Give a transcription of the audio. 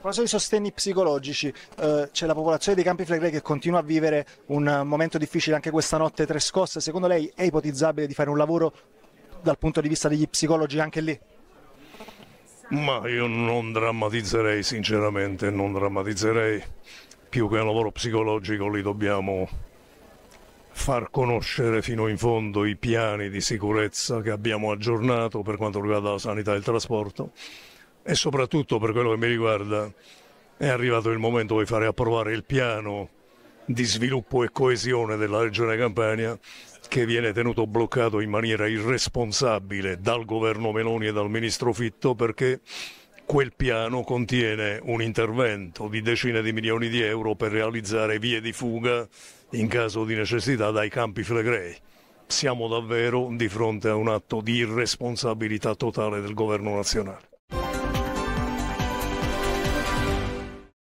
proposito di sostegni psicologici, eh, c'è la popolazione dei Campi Flegrei che continua a vivere un momento difficile anche questa notte, tre scosse. Secondo lei è ipotizzabile di fare un lavoro dal punto di vista degli psicologi anche lì? Ma io non drammatizzerei, sinceramente, non drammatizzerei. Più che un lavoro psicologico lì dobbiamo far conoscere fino in fondo i piani di sicurezza che abbiamo aggiornato per quanto riguarda la sanità e il trasporto e soprattutto per quello che mi riguarda è arrivato il momento di fare approvare il piano di sviluppo e coesione della regione Campania che viene tenuto bloccato in maniera irresponsabile dal governo Meloni e dal ministro Fitto perché quel piano contiene un intervento di decine di milioni di euro per realizzare vie di fuga in caso di necessità dai campi flegrei. Siamo davvero di fronte a un atto di irresponsabilità totale del governo nazionale.